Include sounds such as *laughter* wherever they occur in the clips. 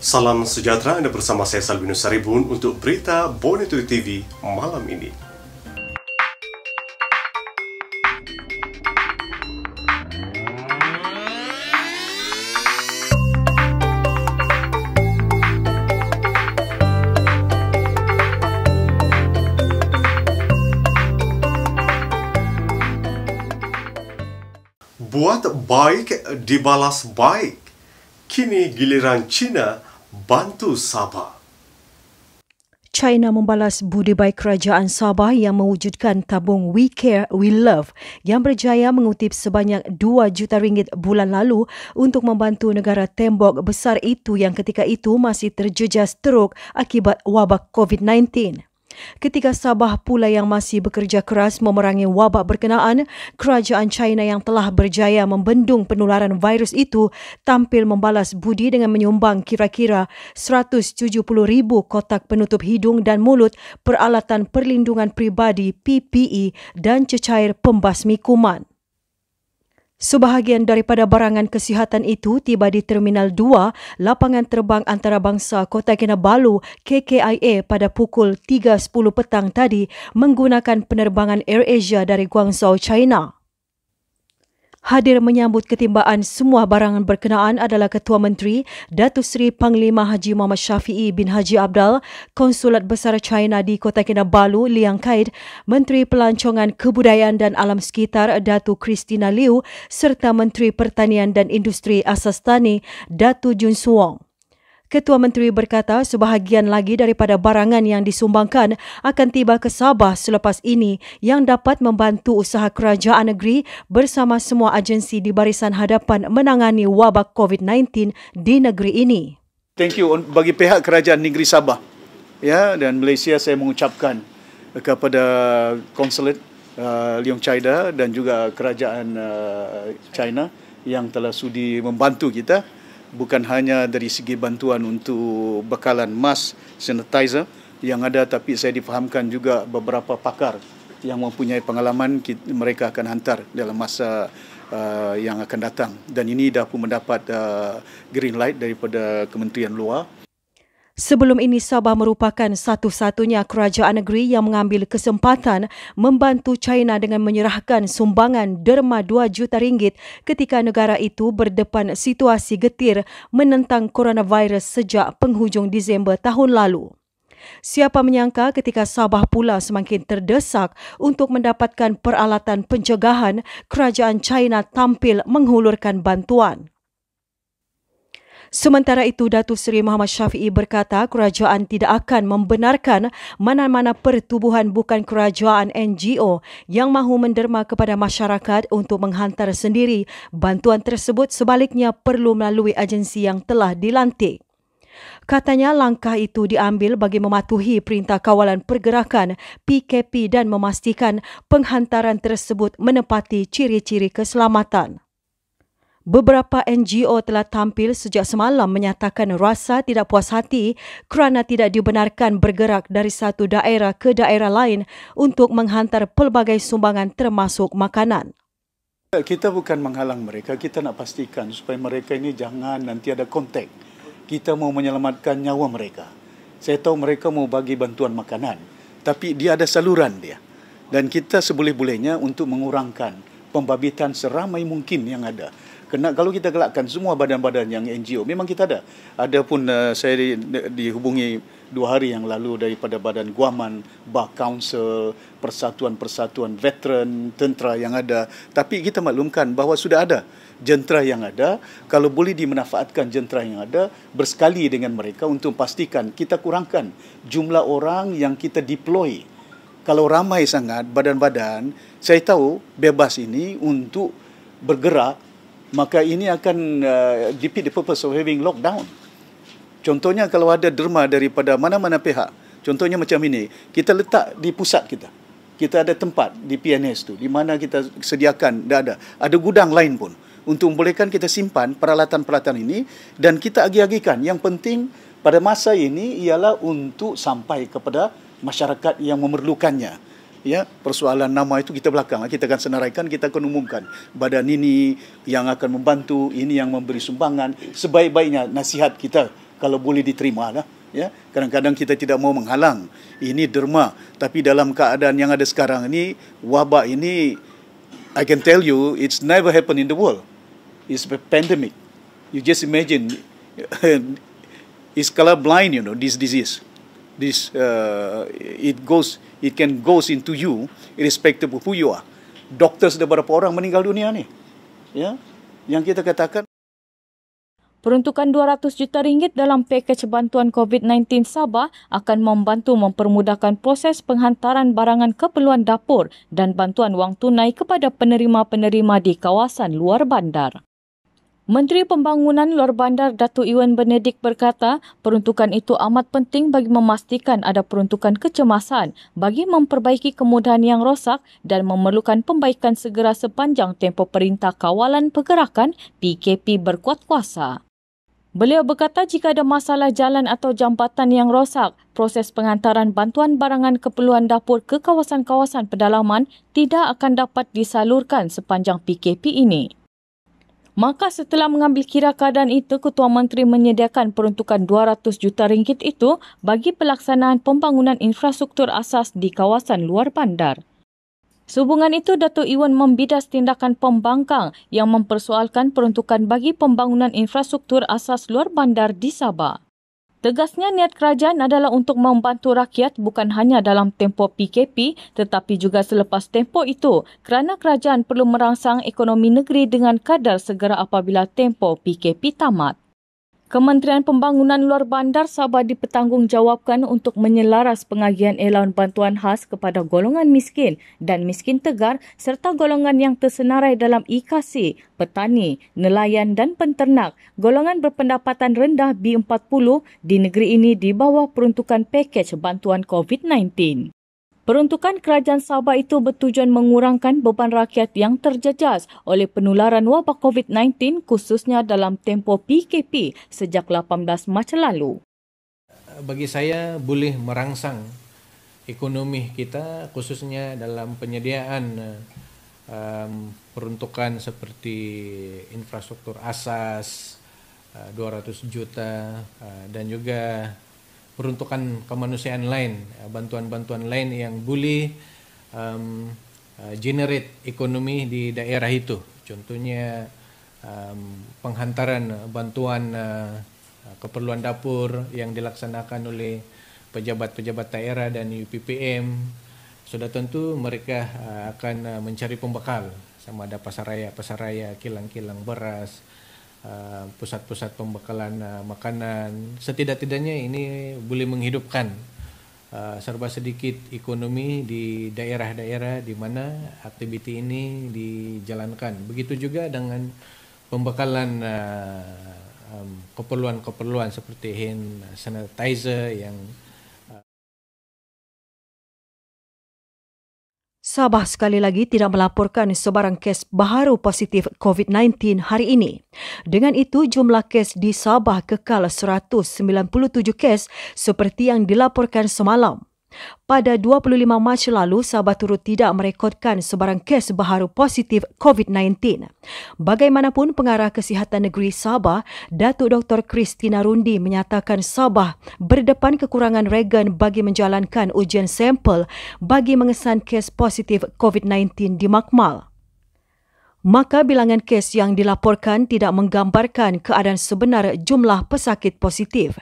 Salam sejahtera, anda bersama saya Salvinus Saribun untuk berita Bonetuli TV malam ini. Buat baik dibalas baik. Kini giliran China bantu Sabah. China membalas budi baik kerajaan Sabah yang mewujudkan tabung We Care, We Love yang berjaya mengutip sebanyak 2 juta ringgit bulan lalu untuk membantu negara tembok besar itu yang ketika itu masih terjejas teruk akibat wabak COVID-19. Ketika Sabah pula yang masih bekerja keras memerangi wabak berkenaan, kerajaan China yang telah berjaya membendung penularan virus itu tampil membalas budi dengan menyumbang kira-kira 170 ribu kotak penutup hidung dan mulut peralatan perlindungan pribadi PPE dan cecair pembasmi kuman. Sebahagian daripada barangan kesihatan itu tiba di Terminal 2 Lapangan Terbang Antarabangsa Kota Kinabalu KKIA pada pukul 3.10 petang tadi menggunakan penerbangan AirAsia dari Guangzhou, China. Hadir menyambut ketimbaan semua barangan berkenaan adalah Ketua Menteri Datu Seri Panglima Haji Muhammad Syafi'i bin Haji Abdal, Konsulat Besar China di Kota Kinabalu, Liang Kaid, Menteri Pelancongan Kebudayaan dan Alam Sekitar Datu Kristina Liu serta Menteri Pertanian dan Industri Asas Tani Datuk Jun Suong. Ketua Menteri berkata sebahagian lagi daripada barangan yang disumbangkan akan tiba ke Sabah selepas ini yang dapat membantu usaha kerajaan negeri bersama semua agensi di barisan hadapan menangani wabak COVID-19 di negeri ini. Thank you bagi pihak kerajaan negeri Sabah ya dan Malaysia saya mengucapkan kepada konsulat uh, Leong Chaida dan juga kerajaan uh, China yang telah sudi membantu kita bukan hanya dari segi bantuan untuk bekalan mask sanitizer yang ada tapi saya difahamkan juga beberapa pakar yang mempunyai pengalaman mereka akan hantar dalam masa uh, yang akan datang dan ini dah pun mendapat uh, green light daripada Kementerian Luar Sebelum ini Sabah merupakan satu-satunya kerajaan negeri yang mengambil kesempatan membantu China dengan menyerahkan sumbangan derma 2 juta ringgit ketika negara itu berdepan situasi getir menentang coronavirus sejak penghujung Disember tahun lalu. Siapa menyangka ketika Sabah pula semakin terdesak untuk mendapatkan peralatan pencegahan, kerajaan China tampil menghulurkan bantuan. Sementara itu, Datuk Seri Muhammad Syafiee berkata kerajaan tidak akan membenarkan mana-mana pertubuhan bukan kerajaan NGO yang mahu menderma kepada masyarakat untuk menghantar sendiri bantuan tersebut sebaliknya perlu melalui agensi yang telah dilantik. Katanya langkah itu diambil bagi mematuhi perintah kawalan pergerakan PKP dan memastikan penghantaran tersebut menepati ciri-ciri keselamatan. Beberapa NGO telah tampil sejak semalam menyatakan rasa tidak puas hati kerana tidak dibenarkan bergerak dari satu daerah ke daerah lain untuk menghantar pelbagai sumbangan termasuk makanan. Kita bukan menghalang mereka, kita nak pastikan supaya mereka ini jangan nanti ada kontak. Kita mau menyelamatkan nyawa mereka. Saya tahu mereka mau bagi bantuan makanan, tapi dia ada saluran dia. Dan kita seboleh-bolehnya untuk mengurangkan pembabitan seramai mungkin yang ada kena kalau kita gelakkan semua badan-badan yang NGO memang kita ada adapun uh, eh, saya di, dihubungi dua hari yang lalu daripada badan Guaman, Bar Council, persatuan-persatuan veteran, tentera yang ada. Tapi kita maklumkan bahawa sudah ada jentera yang ada. Kalau boleh dimanfaatkan jentera yang ada, bersekali dengan mereka untuk pastikan kita kurangkan jumlah orang yang kita deploy. Kalau ramai sangat badan-badan, saya tahu bebas ini untuk bergerak maka ini akan uh, defeat the purpose of having lockdown. Contohnya kalau ada derma daripada mana-mana pihak, contohnya macam ini, kita letak di pusat kita. Kita ada tempat di PNS tu di mana kita sediakan dah ada. Ada gudang lain pun untuk membolehkan kita simpan peralatan-peralatan ini dan kita agi-agikan. Yang penting pada masa ini ialah untuk sampai kepada masyarakat yang memerlukannya ya persoalan nama itu kita belakang kita akan senaraikan kita akan umumkan badan ini yang akan membantu ini yang memberi sumbangan sebaik-baiknya nasihat kita kalau boleh diterima lah ya kadang-kadang kita tidak mau menghalang ini derma tapi dalam keadaan yang ada sekarang ini wabak ini I can tell you it's never happened in the world it's a pandemic you just imagine is *laughs* colorblind you know this disease this uh, it goes it can goes into you irrespective of who you are doktor sudah berapa orang meninggal dunia ni ya yang kita katakan Peruntukan 200 juta ringgit dalam pakej bantuan COVID-19 Sabah akan membantu mempermudahkan proses penghantaran barangan keperluan dapur dan bantuan wang tunai kepada penerima-penerima di kawasan luar bandar. Menteri Pembangunan Luar Bandar Datuk Iwan Benedik berkata, peruntukan itu amat penting bagi memastikan ada peruntukan kecemasan bagi memperbaiki kemudahan yang rosak dan memerlukan pembaikan segera sepanjang tempoh Perintah Kawalan Pergerakan PKP berkuat kuasa. Beliau berkata jika ada masalah jalan atau jambatan yang rosak, proses penghantaran bantuan barangan keperluan dapur ke kawasan-kawasan pedalaman tidak akan dapat disalurkan sepanjang PKP ini. Maka setelah mengambil kira keadaan itu, Ketua Menteri menyediakan peruntukan 200 juta ringgit itu bagi pelaksanaan pembangunan infrastruktur asas di kawasan luar bandar. Sehubungan itu, Dato' Iwan membidas tindakan pembangkang yang mempersoalkan peruntukan bagi pembangunan infrastruktur asas luar bandar di Sabah. Tegasnya niat kerajaan adalah untuk membantu rakyat bukan hanya dalam tempoh PKP tetapi juga selepas tempoh itu kerana kerajaan perlu merangsang ekonomi negeri dengan kadar segera apabila tempoh PKP tamat. Kementerian Pembangunan Luar Bandar Sabah dipertanggungjawabkan untuk menyelaras pengagihan elaun bantuan khas kepada golongan miskin dan miskin tegar serta golongan yang tersenarai dalam IKC, petani, nelayan dan penternak. Golongan berpendapatan rendah B40 di negeri ini di bawah peruntukan pakej bantuan COVID-19. Peruntukan kerajaan Sabah itu bertujuan mengurangkan beban rakyat yang terjejas oleh penularan wabak COVID-19 khususnya dalam tempoh PKP sejak 18 Mac lalu. Bagi saya boleh merangsang ekonomi kita khususnya dalam penyediaan um, peruntukan seperti infrastruktur asas 200 uh, juta uh, dan juga peruntukan kemanusiaan lain, eh, bantuan-bantuan lain yang boleh um, generate ekonomi di daerah itu. Contohnya um, penghantaran eh, bantuan uh, keperluan dapur yang dilaksanakan oleh pejabat-pejabat daerah dan UPPM. Sudah tentu mereka uh, akan uh, mencari pembekal sama ada pasaraya pasaraya kilang-kilang beras, Uh, pusat-pusat uh, pembekalan uh, makanan setidak-tidaknya ini boleh menghidupkan uh, serba sedikit ekonomi di daerah-daerah di mana aktiviti ini dijalankan begitu juga dengan pembekalan keperluan-keperluan uh, um, seperti hand sanitizer yang Sabah sekali lagi tidak melaporkan sebarang kes baru positif COVID-19 hari ini. Dengan itu, jumlah kes di Sabah kekal 197 kes seperti yang dilaporkan semalam. Pada 25 Mac lalu, Sabah turut tidak merekodkan sebarang kes baharu positif COVID-19. Bagaimanapun pengarah kesihatan negeri Sabah, Datuk Dr. Kristina Rundi menyatakan Sabah berdepan kekurangan regen bagi menjalankan ujian sampel bagi mengesan kes positif COVID-19 di Makmal. Maka bilangan kes yang dilaporkan tidak menggambarkan keadaan sebenar jumlah pesakit positif.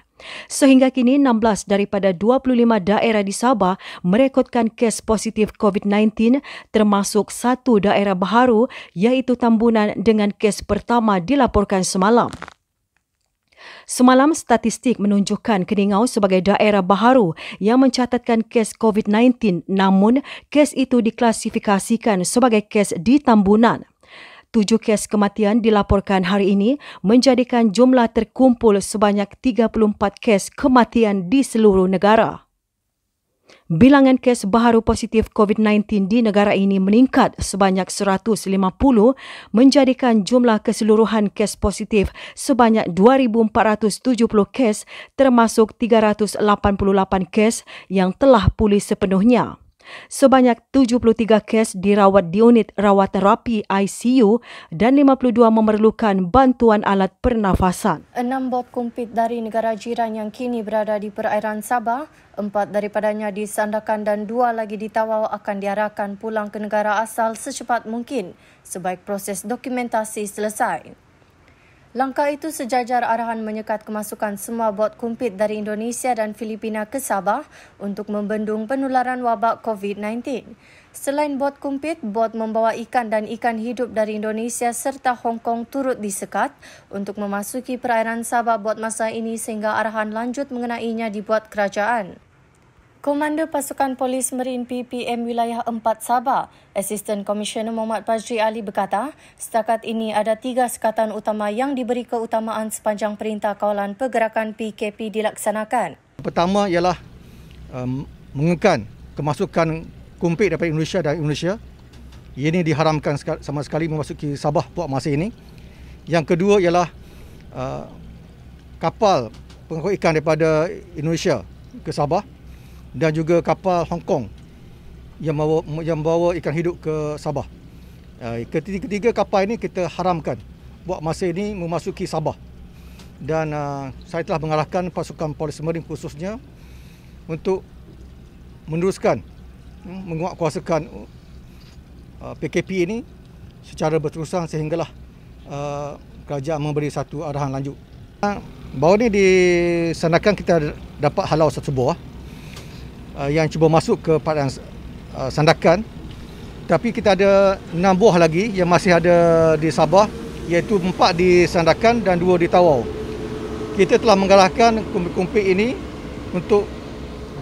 Sehingga kini 16 daripada 25 daerah di Sabah merekodkan kes positif COVID-19 termasuk satu daerah baharu iaitu Tambunan dengan kes pertama dilaporkan semalam. Semalam statistik menunjukkan Keningau sebagai daerah baharu yang mencatatkan kes COVID-19 namun kes itu diklasifikasikan sebagai kes di Tambunan tujuh kes kematian dilaporkan hari ini menjadikan jumlah terkumpul sebanyak 34 kes kematian di seluruh negara. Bilangan kes baru positif COVID-19 di negara ini meningkat sebanyak 150 menjadikan jumlah keseluruhan kes positif sebanyak 2470 kes termasuk 388 kes yang telah pulih sepenuhnya sebanyak 73 kes dirawat di unit rawat terapi ICU dan 52 memerlukan bantuan alat pernafasan. Enam bot kumpit dari negara jiran yang kini berada di perairan Sabah, empat daripadanya disandakan dan dua lagi ditawau akan diarahkan pulang ke negara asal secepat mungkin sebaik proses dokumentasi selesai. Langkah itu sejajar arahan menyekat kemasukan semua bot kumpit dari Indonesia dan Filipina ke Sabah untuk membendung penularan wabak COVID-19. Selain bot kumpit, bot membawa ikan dan ikan hidup dari Indonesia serta Hong Kong turut disekat untuk memasuki perairan Sabah bot masa ini sehingga arahan lanjut mengenainya dibuat kerajaan. Komando Pasukan Polis Merin PPM Wilayah 4 Sabah, Asisten Komisioner Muhammad Fazri Ali berkata, setakat ini ada tiga sekatan utama yang diberi keutamaan sepanjang Perintah Kawalan Pergerakan PKP dilaksanakan. Pertama ialah um, mengekan kemasukan kumpit daripada Indonesia dan Indonesia. Ini diharamkan sama sekali memasuki Sabah buat masa ini. Yang kedua ialah uh, kapal pengangkut ikan daripada Indonesia ke Sabah dan juga kapal Hong Kong yang bawa yang bawa ikan hidup ke Sabah. Ketiga-ketiga eh, kapal ini kita haramkan buat masa ini memasuki Sabah. Dan uh, saya telah mengarahkan pasukan polis marine khususnya untuk meneruskan hmm, menguatkuasakan uh, eh, PKP ini secara berterusan sehinggalah uh, kerajaan memberi satu arahan lanjut. Bawah ini disandarkan kita dapat halau satu buah uh, yang cuba masuk ke padang uh, sandakan tapi kita ada enam buah lagi yang masih ada di Sabah iaitu empat di sandakan dan dua di Tawau kita telah mengalahkan kumpik-kumpik ini untuk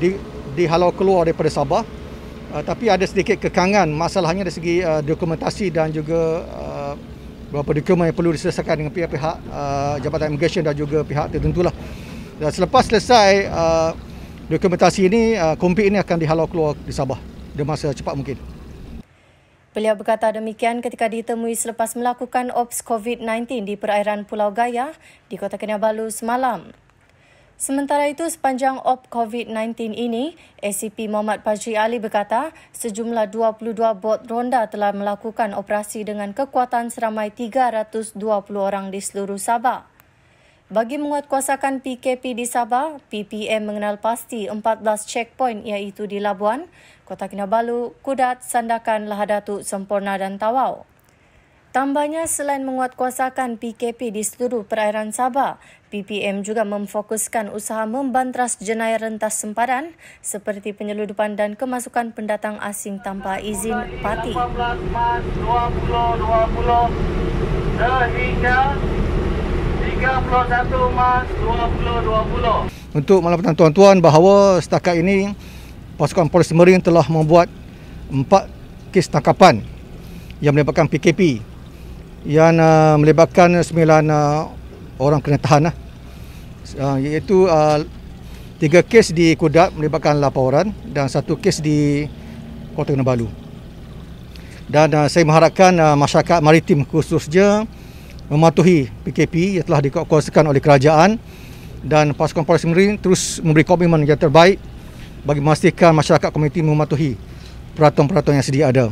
di, dihalau keluar daripada Sabah uh, tapi ada sedikit kekangan masalahnya dari segi uh, dokumentasi dan juga uh, beberapa dokumen yang perlu diselesaikan dengan pihak-pihak uh, Jabatan Immigration dan juga pihak tertentu lah. Dan selepas selesai uh, dokumentasi ini, uh, kompi ini akan dihalau keluar di Sabah di masa cepat mungkin. Beliau berkata demikian ketika ditemui selepas melakukan ops COVID-19 di perairan Pulau Gaya di Kota Kinabalu semalam. Sementara itu, sepanjang op COVID-19 ini, ACP Muhammad Pajri Ali berkata sejumlah 22 bot ronda telah melakukan operasi dengan kekuatan seramai 320 orang di seluruh Sabah. Bagi menguatkuasakan PKP di Sabah, PPM mengenal pasti 14 checkpoint iaitu di Labuan, Kota Kinabalu, Kudat, Sandakan, Lahadatu, Semporna dan Tawau. Tambahnya selain menguatkuasakan PKP di seluruh perairan Sabah, PPM juga memfokuskan usaha membantras jenayah rentas sempadan seperti penyeludupan dan kemasukan pendatang asing tanpa izin parti. 31 Mac 2020. Untuk malam petang tuan-tuan bahawa setakat ini pasukan polis Merin telah membuat empat kes tangkapan yang melibatkan PKP yang uh, melibatkan 9 uh, orang kena tahan ah. uh, iaitu uh, 3 kes di Kudat melibatkan 8 orang dan satu kes di Kota Kinabalu. Dan uh, saya mengharapkan uh, masyarakat maritim khususnya mematuhi PKP yang telah dikuasakan oleh kerajaan dan pasukan polis sendiri terus memberi komitmen yang terbaik bagi memastikan masyarakat komuniti mematuhi peraturan-peraturan yang sedia ada.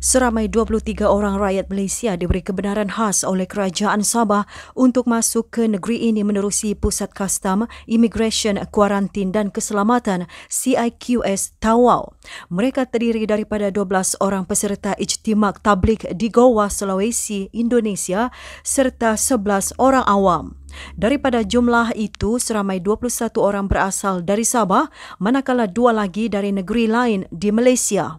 Seramai 23 orang rakyat Malaysia diberi kebenaran khas oleh Kerajaan Sabah untuk masuk ke negeri ini menerusi Pusat Kastam, Immigration, Kuarantin dan Keselamatan CIQS Tawau. Mereka terdiri daripada 12 orang peserta ijtimak tablik di Goa, Sulawesi, Indonesia serta 11 orang awam. Daripada jumlah itu, seramai 21 orang berasal dari Sabah, manakala dua lagi dari negeri lain di Malaysia.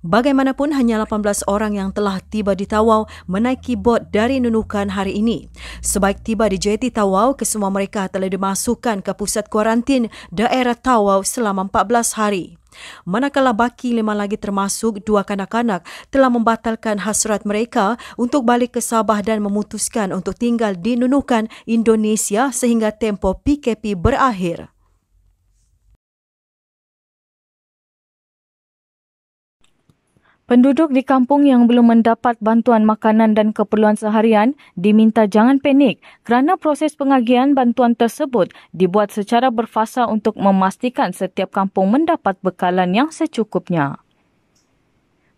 Bagaimanapun, hanya 18 orang yang telah tiba di Tawau menaiki bot dari Nunukan hari ini. Sebaik tiba di JT Tawau, kesemua mereka telah dimasukkan ke pusat kuarantin daerah Tawau selama 14 hari. Manakala baki lima lagi termasuk dua kanak-kanak telah membatalkan hasrat mereka untuk balik ke Sabah dan memutuskan untuk tinggal di Nunukan, Indonesia sehingga tempo PKP berakhir. Penduduk di kampung yang belum mendapat bantuan makanan dan keperluan seharian diminta jangan panik kerana proses pengagihan bantuan tersebut dibuat secara berfasa untuk memastikan setiap kampung mendapat bekalan yang secukupnya.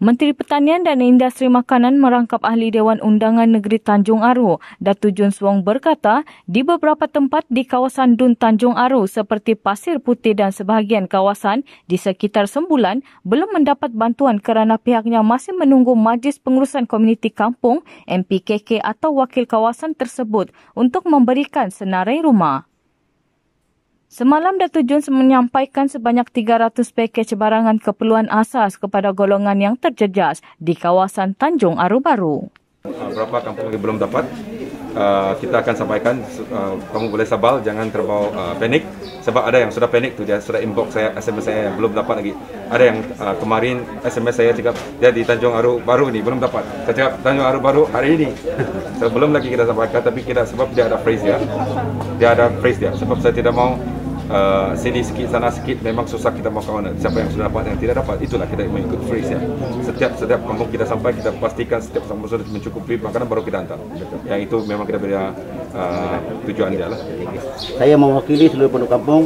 Menteri Pertanian dan Industri Makanan merangkap Ahli Dewan Undangan Negeri Tanjung Aru, Datu Jun Suong berkata, di beberapa tempat di kawasan Dun Tanjung Aru seperti Pasir Putih dan sebahagian kawasan di sekitar sembulan belum mendapat bantuan kerana pihaknya masih menunggu Majlis Pengurusan Komuniti Kampung, MPKK atau Wakil Kawasan tersebut untuk memberikan senarai rumah. Semalam Dr. Jones menyampaikan sebanyak 300 paket barangan keperluan asas kepada golongan yang terjejas di kawasan Tanjung Aru Baru. Ah, berapa kampung lagi belum dapat? Uh, kita akan sampaikan uh, kamu boleh sabar jangan terbawa uh, panik sebab ada yang sudah panik tu dia sudah inbox saya SMS saya yang belum dapat lagi ada yang uh, kemarin SMS saya cakap dia di Tanjung Aru baru ni belum dapat saya cakap Tanjung Aru baru hari ini *laughs* sebelum so, lagi kita sampaikan tapi kita sebab dia ada freeze dia dia ada freeze dia sebab saya tidak mau uh, sini sikit sana sikit memang susah kita makan mana siapa yang sudah dapat yang tidak dapat itulah kita mengikut freeze ya setiap setiap kampung kita sampai kita pastikan setiap kampung sudah mencukupi makanan baru kita hantar yang itu memang kita punya uh, tujuan dia lah saya mewakili seluruh penduduk kampung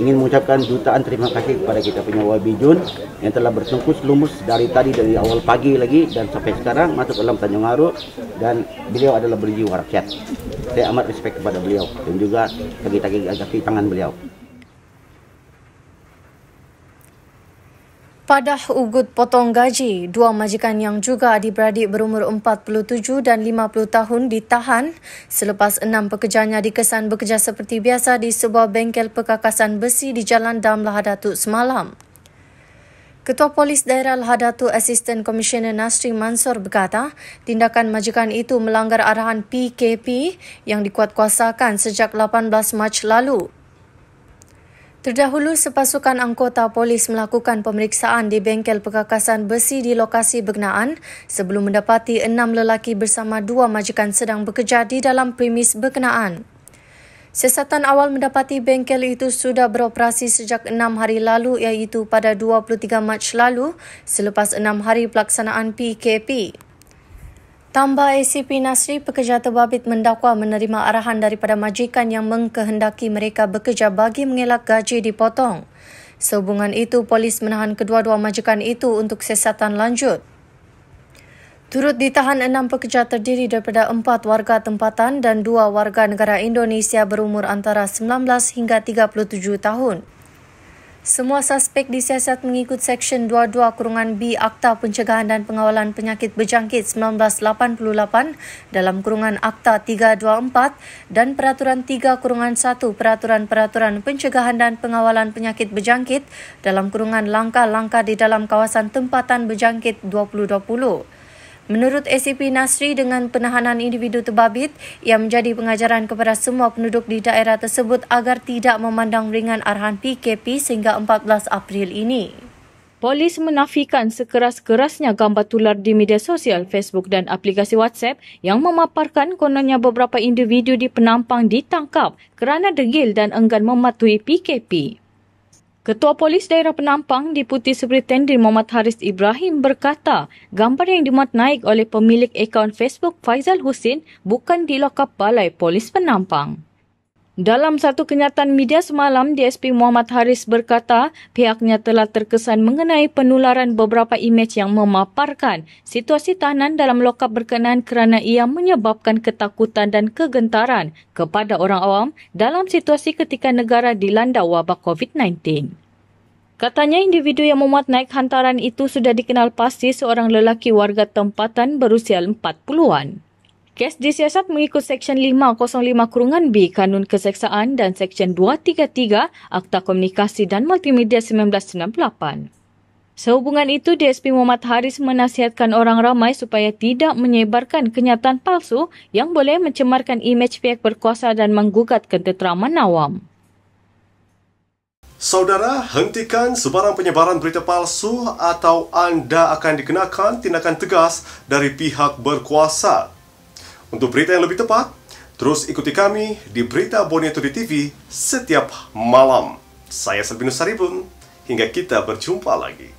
ingin mengucapkan jutaan terima kasih kepada kita punya Wabi Jun yang telah bertungkus lumus dari tadi dari awal pagi lagi dan sampai sekarang masuk dalam Tanjung Aru dan beliau adalah berjiwa rakyat saya amat respect kepada beliau dan juga bagi tagih tangan beliau. Padah ugut potong gaji, dua majikan yang juga adik-beradik berumur 47 dan 50 tahun ditahan selepas enam pekerjanya dikesan bekerja seperti biasa di sebuah bengkel perkakasan besi di Jalan Dam Lahadatuk semalam. Ketua Polis Daerah Lahadatuk Assistant Commissioner Nasri Mansor berkata, tindakan majikan itu melanggar arahan PKP yang dikuatkuasakan sejak 18 Mac lalu. Terdahulu, sepasukan anggota polis melakukan pemeriksaan di bengkel perkakasan besi di lokasi berkenaan sebelum mendapati enam lelaki bersama dua majikan sedang bekerja di dalam premis berkenaan. Siasatan awal mendapati bengkel itu sudah beroperasi sejak enam hari lalu iaitu pada 23 Mac lalu selepas enam hari pelaksanaan PKP. Tambah ACP Nasri, pekerja terbabit mendakwa menerima arahan daripada majikan yang mengkehendaki mereka bekerja bagi mengelak gaji dipotong. Sehubungan itu, polis menahan kedua-dua majikan itu untuk sesatan lanjut. Turut ditahan enam pekerja terdiri daripada empat warga tempatan dan dua warga negara Indonesia berumur antara 19 hingga 37 tahun. Semua suspek disiasat mengikut Seksyen 22 Kurungan B Akta Pencegahan dan Pengawalan Penyakit Berjangkit 1988 dalam Kurungan Akta 324 dan Peraturan 3 Kurungan 1 Peraturan-Peraturan Pencegahan dan Pengawalan Penyakit Berjangkit dalam Kurungan Langkah-Langkah di dalam Kawasan Tempatan Berjangkit 2020. Menurut SCP Nasri, dengan penahanan individu terbabit, ia menjadi pengajaran kepada semua penduduk di daerah tersebut agar tidak memandang ringan arahan PKP sehingga 14 April ini. Polis menafikan sekeras-kerasnya gambar tular di media sosial Facebook dan aplikasi WhatsApp yang memaparkan kononnya beberapa individu di penampang ditangkap kerana degil dan enggan mematuhi PKP. Ketua Polis Daerah Penampang Deputi Superintendent Muhammad Haris Ibrahim berkata, gambar yang dimuat naik oleh pemilik akaun Facebook Faizal Hussein bukan di lokap balai Polis Penampang. Dalam satu kenyataan media semalam, DSP Muhammad Haris berkata pihaknya telah terkesan mengenai penularan beberapa imej yang memaparkan situasi tahanan dalam lokap berkenaan kerana ia menyebabkan ketakutan dan kegentaran kepada orang awam dalam situasi ketika negara dilanda wabak COVID-19. Katanya individu yang memuat naik hantaran itu sudah dikenal pasti seorang lelaki warga tempatan berusia 40-an. Kes disiasat mengikut Seksyen 505 Kurungan B Kanun Keseksaan dan Seksyen 233 Akta Komunikasi dan Multimedia 1998. Sehubungan itu, DSP Muhammad Haris menasihatkan orang ramai supaya tidak menyebarkan kenyataan palsu yang boleh mencemarkan imej pihak berkuasa dan menggugat ketenteraman awam. Saudara, hentikan sebarang penyebaran berita palsu atau anda akan dikenakan tindakan tegas dari pihak berkuasa Untuk berita yang lebih tepat, terus ikuti kami di Berita Boniaturi TV setiap malam. Saya Sabinus Saripun, hingga kita berjumpa lagi.